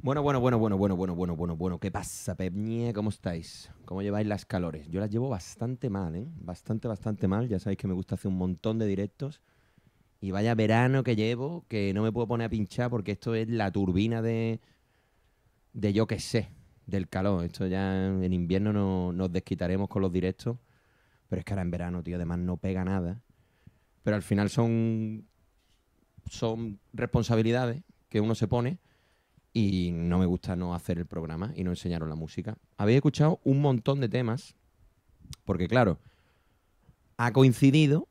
Bueno, bueno, bueno, bueno, bueno, bueno, bueno, bueno, bueno. ¿Qué pasa, pepñe? ¿Cómo estáis? ¿Cómo lleváis las calores? Yo las llevo bastante mal, ¿eh? Bastante, bastante mal. Ya sabéis que me gusta hacer un montón de directos. Y vaya verano que llevo, que no me puedo poner a pinchar porque esto es la turbina de. de yo qué sé, del calor. Esto ya en invierno nos desquitaremos con los directos. Pero es que ahora en verano, tío, además no pega nada. Pero al final son. son responsabilidades que uno se pone y no me gusta no hacer el programa y no enseñaros la música. Habéis escuchado un montón de temas, porque claro, ha coincidido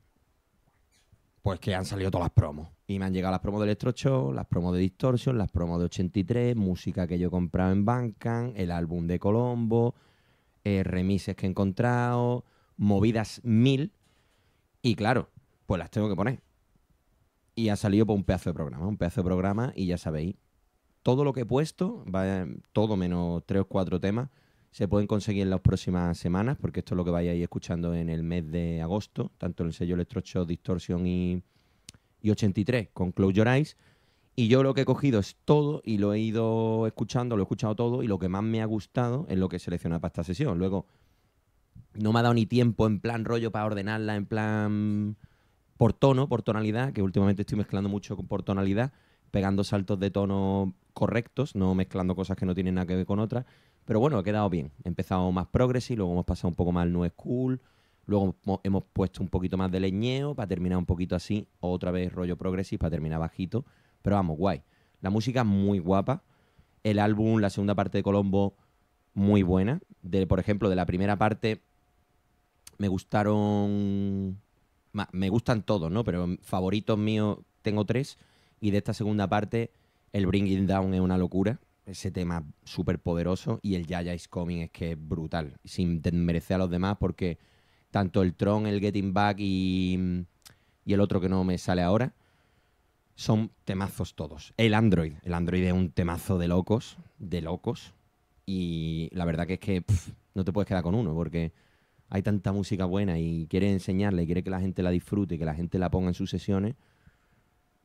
pues que han salido todas las promos. Y me han llegado las promos de Electrocho, las promos de Distortion, las promos de 83, música que yo he comprado en Bancan, el álbum de Colombo, eh, remises que he encontrado, movidas mil. Y claro, pues las tengo que poner. Y ha salido por un pedazo de programa, un pedazo de programa y ya sabéis todo lo que he puesto, todo menos tres o cuatro temas, se pueden conseguir en las próximas semanas, porque esto es lo que vais a ir escuchando en el mes de agosto, tanto el sello Electrocho distorsión y, y 83 con Close Your Eyes. Y yo lo que he cogido es todo y lo he ido escuchando, lo he escuchado todo y lo que más me ha gustado es lo que he seleccionado para esta sesión. Luego, no me ha dado ni tiempo en plan rollo para ordenarla, en plan por tono, por tonalidad, que últimamente estoy mezclando mucho por tonalidad, pegando saltos de tono correctos, no mezclando cosas que no tienen nada que ver con otras. Pero bueno, ha quedado bien. He empezado más y luego hemos pasado un poco más al no school, luego hemos puesto un poquito más de leñeo para terminar un poquito así, otra vez rollo progressive para terminar bajito. Pero vamos, guay. La música muy guapa. El álbum, la segunda parte de Colombo, muy buena. por ejemplo, de la primera parte me gustaron. Me gustan todos, ¿no? Pero favoritos míos tengo tres. Y de esta segunda parte el Bringing Down es una locura, ese tema súper poderoso y el Yaya Is Coming es que es brutal, sin desmerecer a los demás porque tanto el Tron, el Getting Back y, el otro que no me sale ahora son temazos todos. El Android, el Android es un temazo de locos, de locos y la verdad que es que no te puedes quedar con uno porque hay tanta música buena y quiere enseñarle y quiere que la gente la disfrute y que la gente la ponga en sus sesiones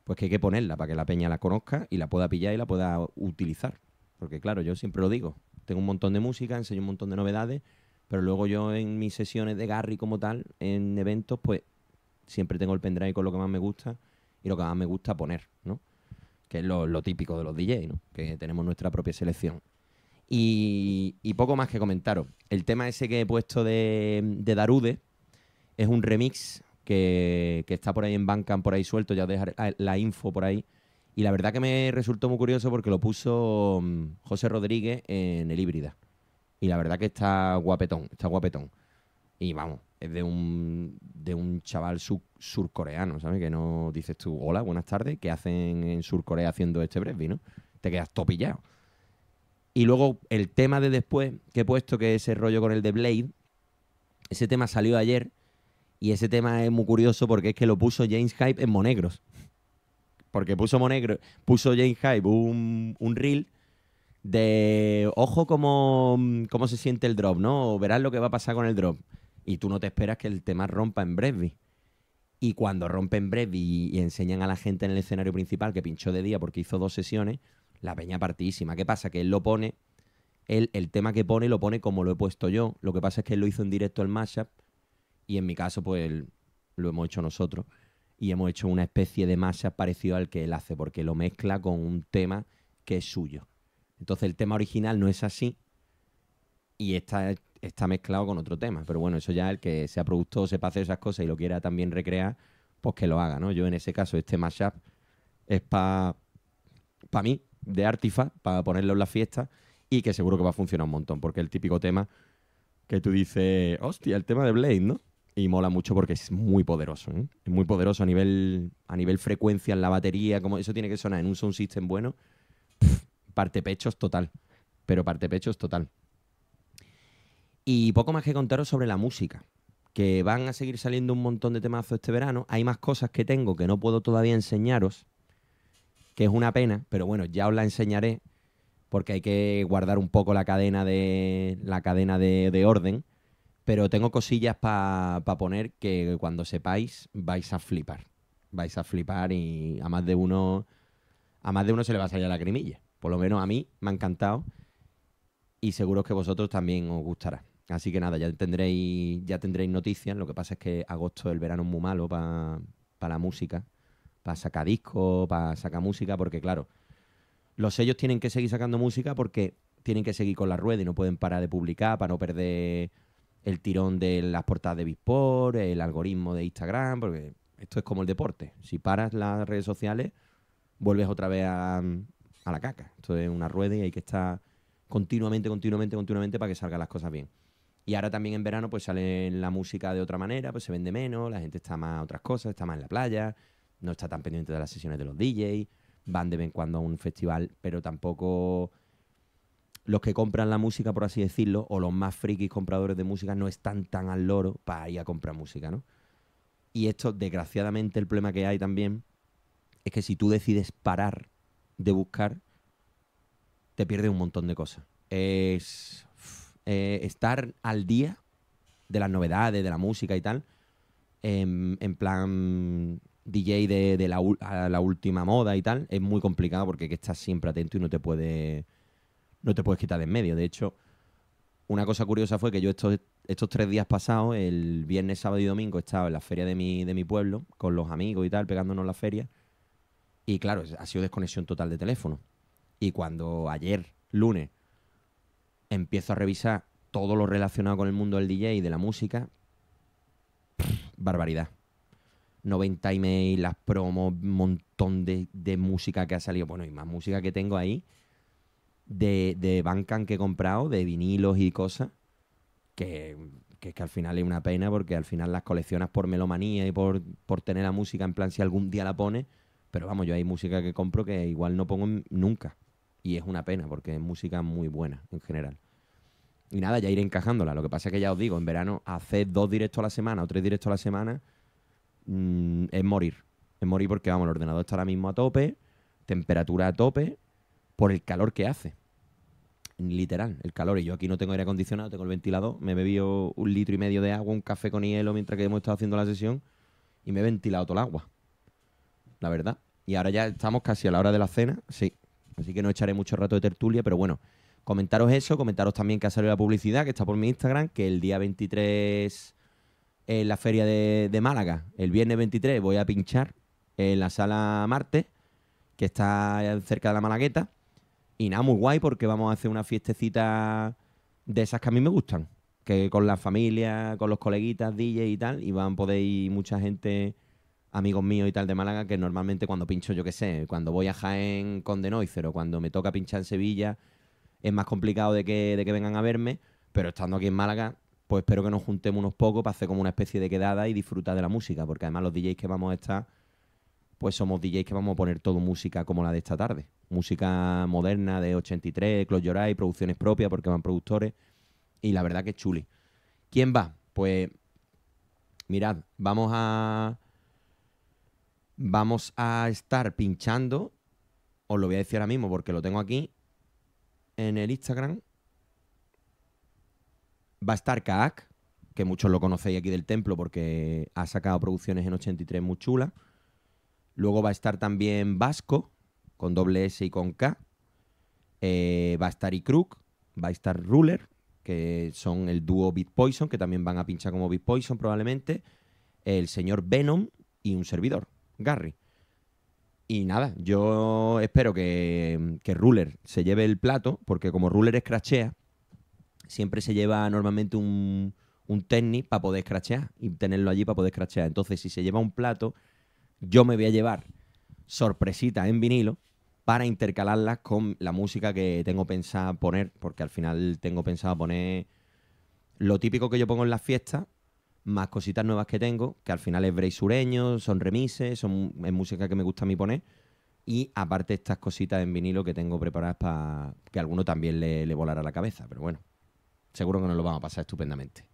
pues que hay que ponerla para que la peña la conozca y la pueda pillar y la pueda utilizar. Porque claro, yo siempre lo digo, tengo un montón de música, enseño un montón de novedades, pero luego yo en mis sesiones de Garry como tal, en eventos, pues siempre tengo el pendrive con lo que más me gusta y lo que más me gusta poner, ¿no? Que es lo, típico de los DJs, ¿no? Que tenemos nuestra propia selección. Y, y, poco más que comentaros. El tema ese que he puesto de, de Darude es un remix que, está por ahí en Bancan, por ahí suelto, ya dejar la info por ahí. Y la verdad que me resultó muy curioso porque lo puso mm, José Rodríguez en el híbrida. Y la verdad que está guapetón, está guapetón. Y vamos, es de un, de un chaval surcoreano, ¿sabes? Que no dices tú, hola, buenas tardes, ¿qué hacen en Surcorea haciendo este Bresby, no? Te quedas topillado. Y luego el tema de después que he puesto, que es ese rollo con el de Blade, ese tema salió ayer y ese tema es muy curioso porque es que lo puso James Hype en Monegros. Porque puso Monegro, puso James Hype un, reel de ojo cómo, mm, cómo se siente el drop, ¿no? verás lo que va a pasar con el drop. Y tú no te esperas que el tema rompa en Bresby. Y cuando rompen en y, y, enseñan a la gente en el escenario principal que pinchó de día porque hizo dos sesiones, la peña partísima. ¿Qué pasa? Que él lo pone, el tema que pone lo pone como lo he puesto yo. Lo que pasa es que él lo hizo en directo el mashup y en mi caso, pues lo hemos hecho nosotros. Y hemos hecho una especie de masa parecido al que él hace, porque lo mezcla con un tema que es suyo. Entonces el tema original no es así y está, está mezclado con otro tema. Pero bueno, eso ya el que sea productor, sepa hacer esas cosas y lo quiera también recrear, pues que lo haga, ¿no? Yo en ese caso, este mashup es para mí, de Artifact, para ponerlo en la fiesta y que seguro que va a funcionar un montón, porque el típico tema que tú dices, hostia, el tema de Blade, ¿no? y mola mucho porque es muy poderoso. ¿eh? Es muy poderoso a nivel, a nivel frecuencia en la batería, como eso tiene que sonar en un sound system bueno. parte pechos total, pero parte pechos total. Y poco más que contaros sobre la música, que van a seguir saliendo un montón de temazos este verano. Hay más cosas que tengo que no puedo todavía enseñaros, que es una pena, pero bueno, ya os la enseñaré porque hay que guardar un poco la cadena de la cadena de orden pero tengo cosillas para poner que cuando sepáis vais a flipar. Vais a flipar y a más de uno a más de uno se le va a salir la grimilla. Por lo menos a mí me ha encantado y seguro que vosotros también os gustará. Así que nada, ya tendréis ya tendréis noticias. Lo que pasa es que agosto el verano es muy malo para la música, para sacar disco, para sacar música, porque claro, los sellos tienen que seguir sacando música porque tienen que seguir con la rueda y no pueden parar de publicar para no perder el tirón de las portadas de Bisport, el algoritmo de Instagram, porque esto es como el deporte. Si paras las redes sociales, vuelves otra vez a, la caca. Esto es una rueda y hay que estar continuamente, continuamente, continuamente para que salgan las cosas bien. Y ahora también en verano pues sale la música de otra manera, pues se vende menos, la gente está más a otras cosas, está más en la playa, no está tan pendiente de las sesiones de los DJs, van de vez en cuando a un festival, pero tampoco los que compran la música, por así decirlo, o los más frikis compradores de música, no están tan al loro para ir a comprar música, ¿no? Y esto, desgraciadamente, el problema que hay también es que si tú decides parar de buscar, te pierdes un montón de cosas. Es eh, estar al día de las novedades, de la música y tal, en, plan DJ de, la, a la, última moda y tal, es muy complicado porque que estás siempre atento y no te puede no te puedes quitar de en medio. De hecho, una cosa curiosa fue que yo estos, estos tres días pasados, el viernes, sábado y domingo, estaba en la feria de mi, pueblo, con los amigos y tal, pegándonos la feria. Y claro, ha sido desconexión total de teléfono. Y cuando ayer, lunes, empiezo a revisar todo lo relacionado con el mundo del DJ y de la música, barbaridad. 90 emails, las promos, un montón de, de música que ha salido. Bueno, y más música que tengo ahí de, de que he comprado, de vinilos y cosas, que, que es que al final es una pena porque al final las coleccionas por melomanía y por, tener la música, en plan si algún día la pone, pero vamos, yo hay música que compro que igual no pongo nunca. Y es una pena porque es música muy buena en general. Y nada, ya iré encajándola. Lo que pasa es que ya os digo, en verano hacer dos directos a la semana o tres directos a la semana mm, es morir. Es morir porque, vamos, el ordenador está ahora mismo a tope, temperatura a tope, por el calor que hace. Literal, el calor. Y yo aquí no tengo aire acondicionado, tengo el ventilador. Me he bebido un litro y medio de agua, un café con hielo mientras que hemos estado haciendo la sesión y me he ventilado todo el agua. La verdad. Y ahora ya estamos casi a la hora de la cena, sí. Así que no echaré mucho rato de tertulia, pero bueno, comentaros eso, comentaros también que ha salido la publicidad, que está por mi Instagram, que el día 23 en la feria de, de Málaga, el viernes 23 voy a pinchar en la sala Marte, que está cerca de la Malagueta. Y nada, muy guay porque vamos a hacer una fiestecita de esas que a mí me gustan. Que con la familia, con los coleguitas, DJ y tal, y van a poder ir mucha gente, amigos míos y tal de Málaga, que normalmente cuando pincho, yo qué sé, cuando voy a Jaén con De o cuando me toca pinchar en Sevilla, es más complicado de que, de que vengan a verme, pero estando aquí en Málaga, pues espero que nos juntemos unos pocos para hacer como una especie de quedada y disfrutar de la música, porque además los DJs que vamos a estar pues somos DJs que vamos a poner todo música como la de esta tarde. Música moderna de 83, Clos Lloray, producciones propias porque van productores. Y la verdad que es chuli. ¿Quién va? Pues mirad, vamos a... Vamos a estar pinchando, os lo voy a decir ahora mismo porque lo tengo aquí, en el Instagram. Va a estar Kaak, que muchos lo conocéis aquí del templo porque ha sacado producciones en 83 muy chulas. Luego va a estar también Vasco, con doble S y con K. Eh, va a estar Icruk, va a estar Ruler, que son el dúo Bitpoison Poison, que también van a pinchar como Bitpoison Poison probablemente. El señor Venom y un servidor, Garry Y nada, yo espero que, Ruler se lleve el plato, porque como Ruler escrachea, siempre se lleva normalmente un, un para poder escrachear y tenerlo allí para poder escrachear. Entonces, si se lleva un plato, yo me voy a llevar sorpresitas en vinilo para intercalarlas con la música que tengo pensada poner, porque al final tengo pensado poner lo típico que yo pongo en las fiestas, más cositas nuevas que tengo, que al final es break sureño, son remises, son, música que me gusta a mí poner. Y aparte estas cositas en vinilo que tengo preparadas para que a alguno también le, le volara la cabeza. Pero bueno, seguro que nos lo vamos a pasar estupendamente.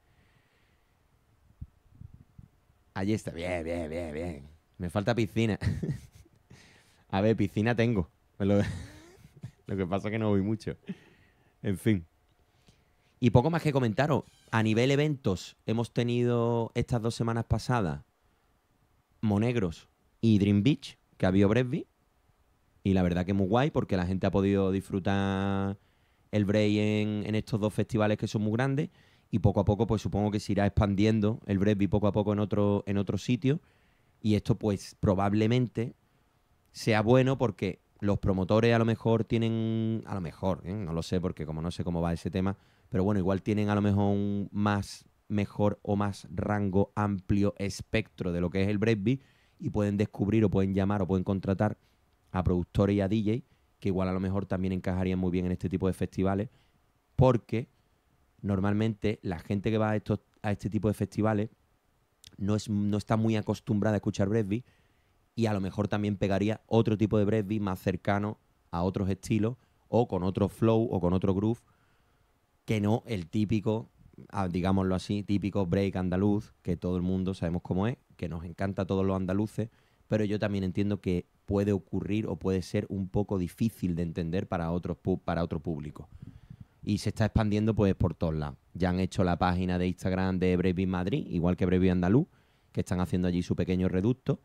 Allí está, bien, bien, bien, bien. Me falta piscina. a ver, piscina tengo. Lo, que pasa es que no voy mucho. En fin. Y poco más que comentaros. A nivel eventos, hemos tenido estas dos semanas pasadas Monegros y Dream Beach, que ha habido Y la verdad que muy guay porque la gente ha podido disfrutar el brevi en, estos dos festivales que son muy grandes. Y poco a poco, pues supongo que se irá expandiendo el Bresby poco a poco en otro, en otro sitio. Y esto pues probablemente sea bueno porque los promotores a lo mejor tienen, a lo mejor, ¿eh? no lo sé porque como no sé cómo va ese tema, pero bueno, igual tienen a lo mejor un más mejor o más rango amplio espectro de lo que es el breakbeat y pueden descubrir o pueden llamar o pueden contratar a productores y a DJ que igual a lo mejor también encajarían muy bien en este tipo de festivales porque normalmente la gente que va a, estos, a este tipo de festivales no, es, no está muy acostumbrada a escuchar breakbeat y a lo mejor también pegaría otro tipo de breakbeat más cercano a otros estilos o con otro flow o con otro groove que no el típico, ah, digámoslo así, típico break andaluz que todo el mundo sabemos cómo es, que nos encanta a todos los andaluces, pero yo también entiendo que puede ocurrir o puede ser un poco difícil de entender para, otros, para otro público y se está expandiendo pues por todos lados. Ya han hecho la página de Instagram de Brevi Madrid, igual que Brevi Andaluz, que están haciendo allí su pequeño reducto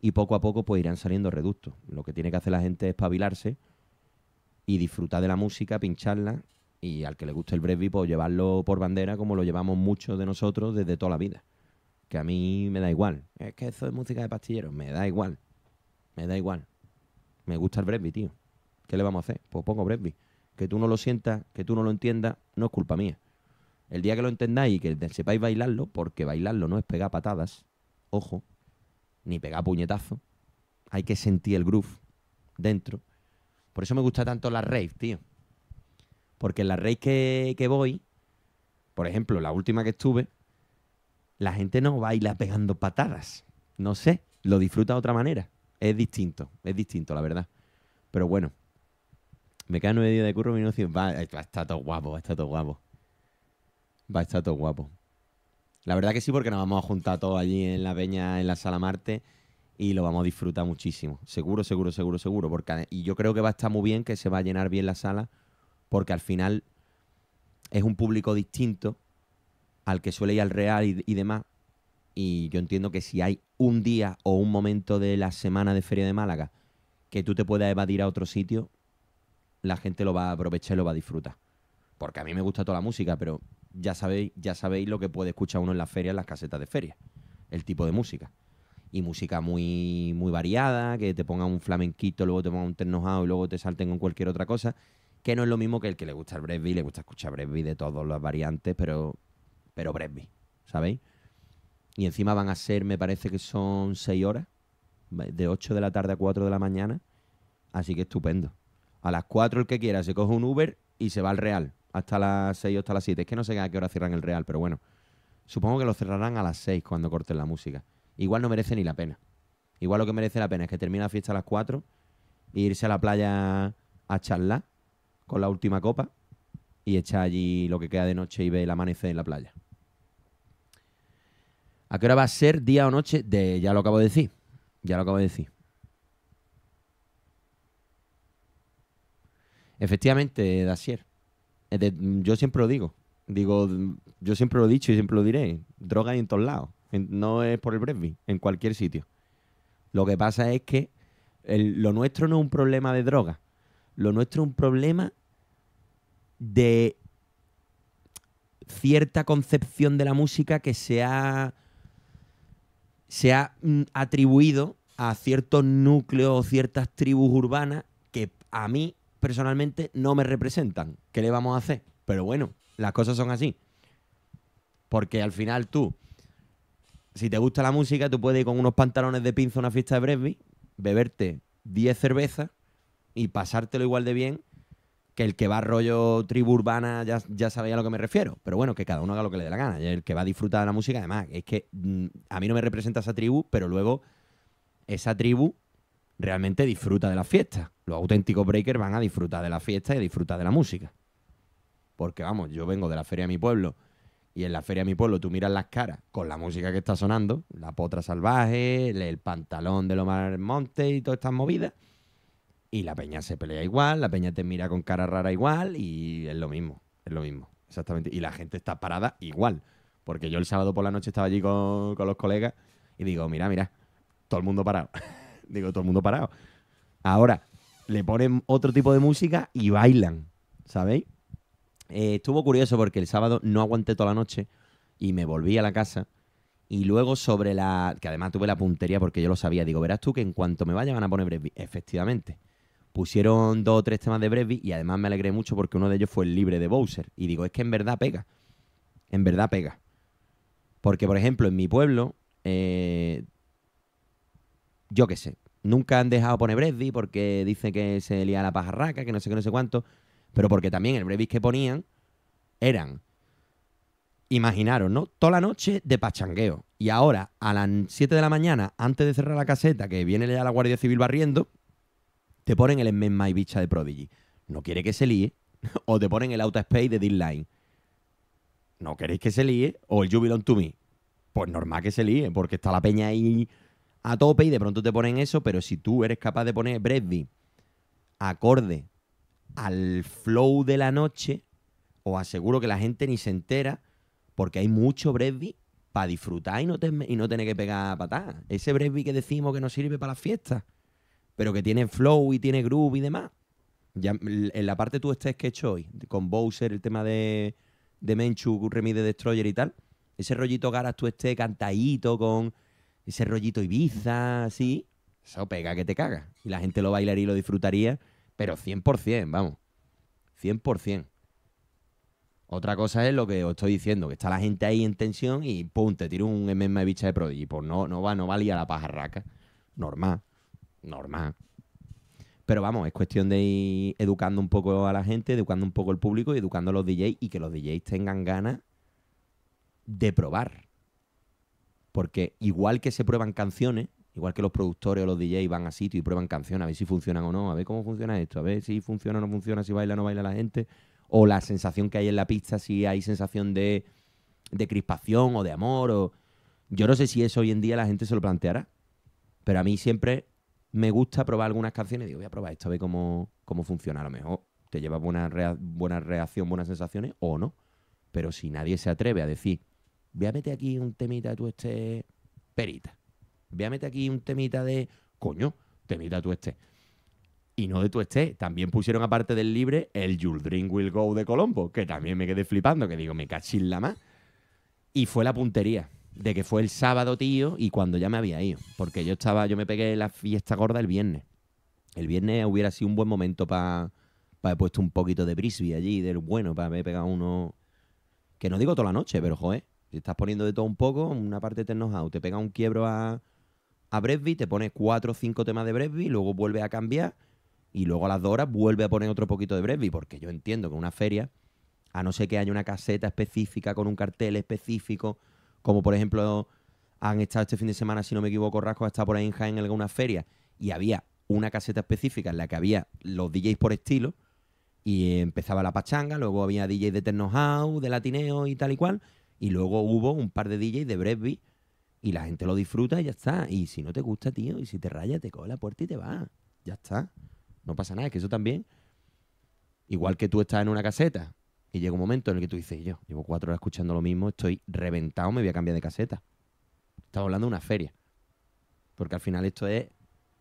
y poco a poco pues irán saliendo reductos. Lo que tiene que hacer la gente es espabilarse y disfrutar de la música, pincharla y al que le guste el Brevi pues llevarlo por bandera como lo llevamos muchos de nosotros desde toda la vida. Que a mí me da igual. Es que eso es música de pastilleros, me da igual. Me da igual. Me gusta el Brevi, tío. ¿Qué le vamos a hacer? Pues pongo Brevi que tú no lo sientas, que tú no lo entiendas, no es culpa mía. El día que lo entendáis y que sepáis bailarlo, porque bailarlo no es pegar patadas, ojo, ni pegar puñetazo, hay que sentir el groove dentro. Por eso me gusta tanto la rave, tío. Porque en la rave que, que voy, por ejemplo, la última que estuve, la gente no baila pegando patadas. No sé, lo disfruta de otra manera. Es distinto, es distinto, la verdad. Pero bueno, me quedan nueve días de curro, va, eh, va a estar todo guapo, va a estar todo guapo. Va a estar todo guapo. La verdad que sí, porque nos vamos a juntar todos allí en la peña, en la sala Marte, y lo vamos a disfrutar muchísimo. Seguro, seguro, seguro, seguro. Porque, y yo creo que va a estar muy bien, que se va a llenar bien la sala, porque al final es un público distinto al que suele ir al Real y demás. Y yo entiendo que si hay un día o un momento de la semana de Feria de Málaga que tú te puedas evadir a otro sitio, la gente lo va a aprovechar y lo va a disfrutar. Porque a mí me gusta toda la música, pero ya sabéis, ya sabéis lo que puede escuchar uno en las ferias, en las casetas de feria, el tipo de música. Y música muy, muy variada, que te ponga un flamenquito, luego te ponga un ternojado y luego te salten con cualquier otra cosa, que no es lo mismo que el que le gusta el Bresby, le gusta escuchar Bresby de todas las variantes, pero, pero Bresby, ¿sabéis? Y encima van a ser, me parece que son seis horas, de 8 de la tarde a 4 de la mañana, así que estupendo. A las 4 el que quiera se coge un Uber y se va al Real hasta las 6 o hasta las 7. Es que no sé a qué hora cierran el Real, pero bueno. Supongo que lo cerrarán a las 6 cuando corten la música. Igual no merece ni la pena. Igual lo que merece la pena es que termine la fiesta a las 4 e irse a la playa a charlar con la última copa y echar allí lo que queda de noche y ver el amanecer en la playa. ¿A qué hora va a ser día o noche? De, ya lo acabo de decir. Ya lo acabo de decir. Efectivamente, Dacier. Eh, yo siempre lo digo. Digo, yo siempre lo he dicho y siempre lo diré. Droga hay en todos lados. No es por el Bresby, en cualquier sitio. Lo que pasa es que lo nuestro no es un problema de droga. Lo nuestro es un problema de cierta concepción de la música que se ha, se ha mm, atribuido a ciertos núcleos o ciertas tribus urbanas que a mí personalmente no me representan. ¿Qué le vamos a hacer? Pero bueno, las cosas son así. Porque al final tú, si te gusta la música, tú puedes ir con unos pantalones de pinza a una fiesta de Bresby, beberte 10 cervezas y pasártelo igual de bien que el que va rollo tribu urbana, ya, ya sabéis a lo que me refiero. Pero bueno, que cada uno haga lo que le dé la gana. Y el que va a disfrutar de la música, además, es que mm, a mí no me representa esa tribu, pero luego esa tribu realmente disfruta de las fiestas los auténticos breakers van a disfrutar de la fiesta y a disfrutar de la música. Porque vamos, yo vengo de la feria de mi pueblo y en la feria de mi pueblo tú miras las caras con la música que está sonando, la potra salvaje, el pantalón de Lomar Monte y todas estas movidas. Y la peña se pelea igual, la peña te mira con cara rara igual y es lo mismo, es lo mismo, exactamente. Y la gente está parada igual. Porque yo el sábado por la noche estaba allí con, con los colegas y digo, mira, mira, todo el mundo parado. digo, todo el mundo parado. Ahora, le ponen otro tipo de música y bailan, ¿sabéis? Eh, estuvo curioso porque el sábado no aguanté toda la noche y me volví a la casa. Y luego sobre la. que además tuve la puntería porque yo lo sabía. Digo, verás tú que en cuanto me vayan van a poner Bresby. Efectivamente. Pusieron dos o tres temas de brevi y además me alegré mucho porque uno de ellos fue el libre de Bowser. Y digo, es que en verdad pega. En verdad pega. Porque, por ejemplo, en mi pueblo. Eh, yo qué sé. Nunca han dejado poner Brevity porque dice que se lía la pajarraca, que no sé qué, no sé cuánto. Pero porque también el brevis que ponían eran, imaginaros, ¿no? Toda la noche de pachangueo. Y ahora, a las 7 de la mañana, antes de cerrar la caseta, que viene ya la Guardia Civil barriendo, te ponen el Men My Bicha de Prodigy. No quiere que se líe. o te ponen el auto Space de Deadline. Line. No queréis que se líe. O el Jubilon to Me. Pues normal que se líe, porque está la peña ahí a tope y de pronto te ponen eso, pero si tú eres capaz de poner brezby acorde al flow de la noche, os aseguro que la gente ni se entera porque hay mucho brezby para disfrutar y no, te, y no tener que pegar patadas. Ese brezby que decimos que no sirve para las fiestas, pero que tiene flow y tiene groove y demás. Ya, en la parte tú estés que he hecho hoy, con Bowser, el tema de, de Menchu, Remy de Destroyer y tal, ese rollito garas tú estés cantadito con ese rollito Ibiza, así, eso pega que te caga. Y la gente lo bailaría y lo disfrutaría, pero 100%, vamos. 100%. Otra cosa es lo que os estoy diciendo, que está la gente ahí en tensión y pum, te tiro un MMA de bicha de y Pues no, no va, no valía a la pajarraca. Normal. Normal. Pero vamos, es cuestión de ir educando un poco a la gente, educando un poco al público y educando a los DJs y que los DJs tengan ganas de probar porque igual que se prueban canciones, igual que los productores o los DJs van a sitio y prueban canciones, a ver si funcionan o no, a ver cómo funciona esto, a ver si funciona o no funciona, si baila o no baila la gente, o la sensación que hay en la pista, si hay sensación de, crispación o de amor, o... Yo no sé si eso hoy en día la gente se lo planteará, pero a mí siempre me gusta probar algunas canciones digo, voy a probar esto, a ver cómo, funciona. A lo mejor te lleva buena reacción, buenas sensaciones o no. Pero si nadie se atreve a decir, Ve a meter aquí un temita tu este perita. Ve a meter aquí un temita de coño, temita tu este. Y no de tu este, también pusieron aparte del libre el Your Dream Will Go de Colombo, que también me quedé flipando, que digo, me cachis más. Y fue la puntería de que fue el sábado, tío, y cuando ya me había ido, porque yo estaba, yo me pegué la fiesta gorda el viernes. El viernes hubiera sido un buen momento para haber puesto un poquito de Brisby allí, del bueno, para haber pegado uno, que no digo toda la noche, pero joder, si estás poniendo de todo un poco, una parte de techno House te pega un quiebro a, a te pones cuatro o cinco temas de Bresby, luego vuelve a cambiar y luego a las dos horas vuelve a poner otro poquito de Bresby, porque yo entiendo que una feria, a no ser que haya una caseta específica con un cartel específico, como por ejemplo han estado este fin de semana, si no me equivoco, Rasco estado por ahí en en alguna feria y había una caseta específica en la que había los DJs por estilo y empezaba la pachanga, luego había DJs de Techno House, de Latineo y tal y cual y luego hubo un par de DJs de Bresby y la gente lo disfruta y ya está. Y si no te gusta, tío, y si te raya, te coge la puerta y te va. Ya está. No pasa nada, es que eso también. Igual que tú estás en una caseta y llega un momento en el que tú dices, yo llevo cuatro horas escuchando lo mismo, estoy reventado, me voy a cambiar de caseta. Estamos hablando de una feria. Porque al final esto es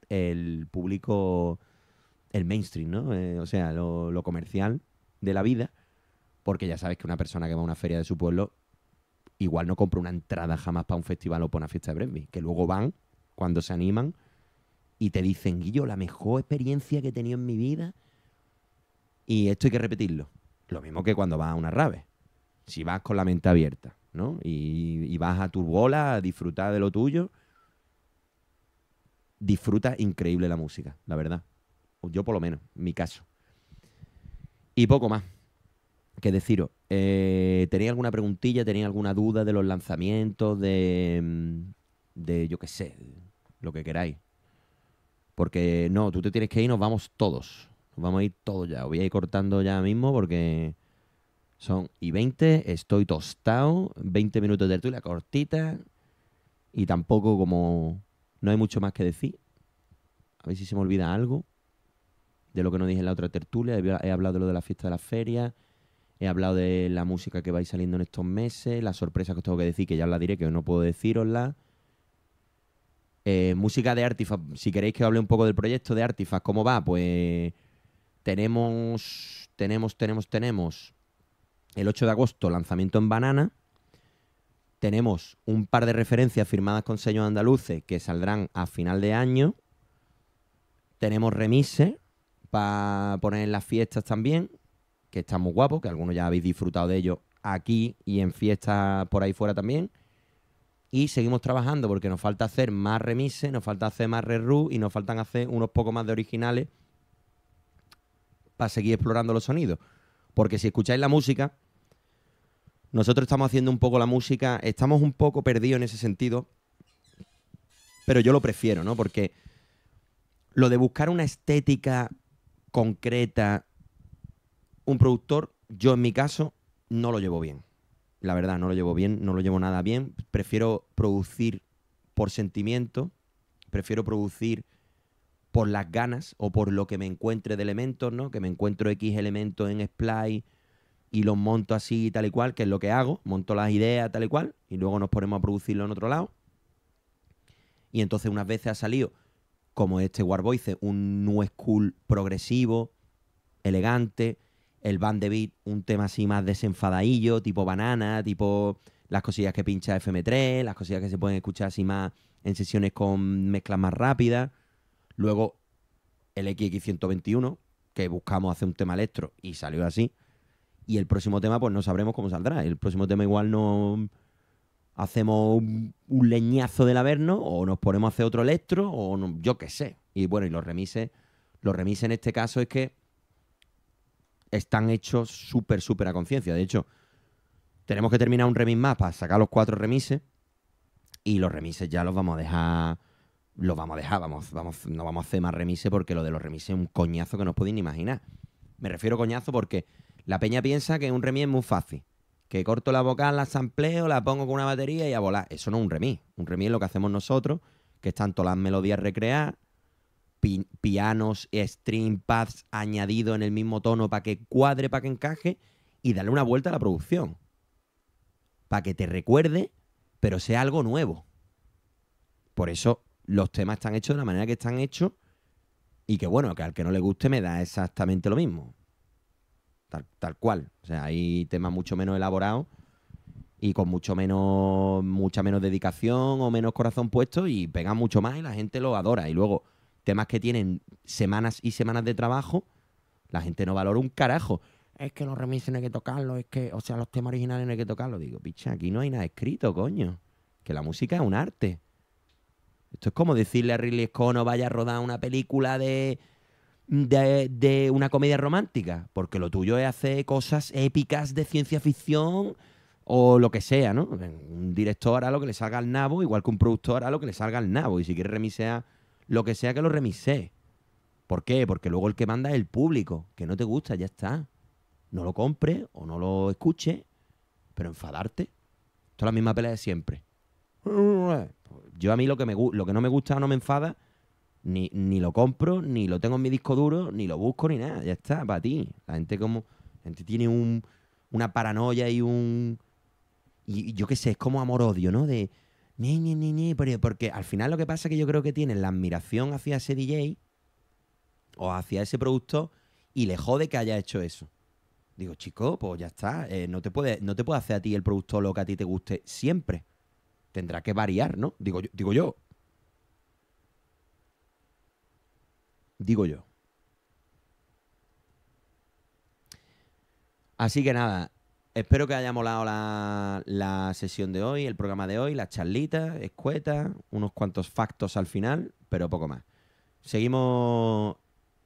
el público, el mainstream, ¿no? Eh, o sea, lo comercial de la vida. Porque ya sabes que una persona que va a una feria de su pueblo igual no compro una entrada jamás para un festival o para una fiesta de Bremby, que luego van cuando se animan y te dicen, Guillo, la mejor experiencia que he tenido en mi vida y esto hay que repetirlo. Lo mismo que cuando vas a una rave. Si vas con la mente abierta, ¿no? Y, vas a tu bola a disfrutar de lo tuyo, disfruta increíble la música, la verdad. Yo por lo menos, mi caso. Y poco más que deciros. Eh, ¿Tenéis alguna preguntilla? ¿Tenéis alguna duda de los lanzamientos? De, mm, de yo qué sé, lo que queráis. Porque no, tú te tienes que ir, nos vamos todos. Nos vamos a ir todos ya. Os voy a ir cortando ya mismo porque son y 20, estoy tostado, 20 minutos de tertulia cortita y tampoco como no hay mucho más que decir. A ver si se me olvida algo de lo que no dije en la otra tertulia. He hablado de lo de la fiesta de la feria. He hablado de la música que vais saliendo en estos meses, las sorpresas que os tengo que decir, que ya os la diré, que no puedo decirosla. Eh, música de Artifact, si queréis que hable un poco del proyecto de Artifact, ¿cómo va? Pues tenemos, tenemos, tenemos, tenemos el 8 de agosto lanzamiento en Banana. Tenemos un par de referencias firmadas con sellos andaluces que saldrán a final de año. Tenemos remises para poner en las fiestas también que está muy guapo, que algunos ya habéis disfrutado de ello aquí y en fiestas por ahí fuera también. Y seguimos trabajando porque nos falta hacer más remises, nos falta hacer más reru y nos faltan hacer unos pocos más de originales para seguir explorando los sonidos. Porque si escucháis la música, nosotros estamos haciendo un poco la música, estamos un poco perdidos en ese sentido, pero yo lo prefiero, ¿no? Porque lo de buscar una estética concreta un productor, yo en mi caso, no lo llevo bien. La verdad, no lo llevo bien, no lo llevo nada bien. Prefiero producir por sentimiento, prefiero producir por las ganas o por lo que me encuentre de elementos, ¿no? Que me encuentro X elementos en Splice y los monto así tal y cual, que es lo que hago, monto las ideas tal y cual y luego nos ponemos a producirlo en otro lado. Y entonces unas veces ha salido, como este Warboice, un new school progresivo, elegante, el Van de Beat, un tema así más desenfadadillo, tipo banana, tipo las cosillas que pincha FM3, las cosillas que se pueden escuchar así más en sesiones con mezclas más rápidas. Luego el XX121, que buscamos hacer un tema electro y salió así. Y el próximo tema, pues no sabremos cómo saldrá. El próximo tema igual no hacemos un, leñazo del averno o nos ponemos a hacer otro electro o yo qué sé. Y bueno, y los remises, los remises en este caso es que están hechos súper, súper a conciencia. De hecho, tenemos que terminar un remis más para sacar los cuatro remises. Y los remises ya los vamos a dejar. Los vamos a dejar, vamos, vamos, no vamos a hacer más remises porque lo de los remises es un coñazo que no os podéis ni imaginar. Me refiero a coñazo porque la peña piensa que un remis es muy fácil. Que corto la vocal, la sampleo, la pongo con una batería y a volar. Eso no es un remis. Un remis es lo que hacemos nosotros, que es tanto las melodías recreadas pianos, string pads añadidos en el mismo tono para que cuadre, para que encaje y darle una vuelta a la producción. Para que te recuerde, pero sea algo nuevo. Por eso los temas están hechos de la manera que están hechos y que bueno, que al que no le guste me da exactamente lo mismo. Tal, cual. O sea, hay temas mucho menos elaborados y con mucho menos, mucha menos dedicación o menos corazón puesto y pegan mucho más y la gente lo adora. Y luego temas que tienen semanas y semanas de trabajo, la gente no valora un carajo. Es que los remises no hay que tocarlos, es que, o sea, los temas originales no hay que tocarlos. Digo, picha, aquí no hay nada escrito, coño. Que la música es un arte. Esto es como decirle a Ridley Scott no vaya a rodar una película de, de, de una comedia romántica, porque lo tuyo es hacer cosas épicas de ciencia ficción o lo que sea, ¿no? Un director a lo que le salga al nabo, igual que un productor a lo que le salga al nabo. Y si quiere remisear lo que sea que lo remise, ¿Por qué? Porque luego el que manda es el público, que no te gusta, ya está. No lo compre o no lo escuche, pero enfadarte. Esto es la misma pelea de siempre. Yo a mí lo que, me, lo que no me gusta no me enfada, ni, lo compro, ni lo tengo en mi disco duro, ni lo busco, ni nada. Ya está, para ti. La gente como... gente tiene una paranoia y un... Y, yo qué sé, es como amor-odio, ¿no? Ni, ni, ni, porque al final lo que pasa es que yo creo que tienen la admiración hacia ese DJ o hacia ese producto y le jode que haya hecho eso. Digo, chico, pues ya está. Eh, no, te puede, no te hacer a ti el producto lo que a ti te guste siempre. Tendrá que variar, ¿no? Digo Digo yo. Digo yo. Así que nada, Espero que haya molado la, la, sesión de hoy, el programa de hoy, las charlitas, escuetas, unos cuantos factos al final, pero poco más. Seguimos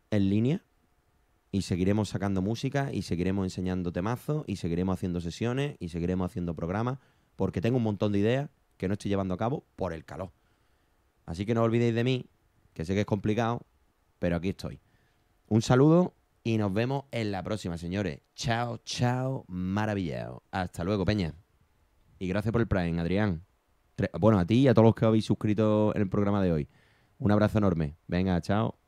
en línea y seguiremos sacando música y seguiremos enseñando temazos y seguiremos haciendo sesiones y seguiremos haciendo programas porque tengo un montón de ideas que no estoy llevando a cabo por el calor. Así que no olvidéis de mí, que sé que es complicado, pero aquí estoy. Un saludo y nos vemos en la próxima, señores. Chao, chao, maravillado. Hasta luego, Peña. Y gracias por el Prime, Adrián. Bueno, a ti y a todos los que habéis suscrito en el programa de hoy. Un abrazo enorme. Venga, chao.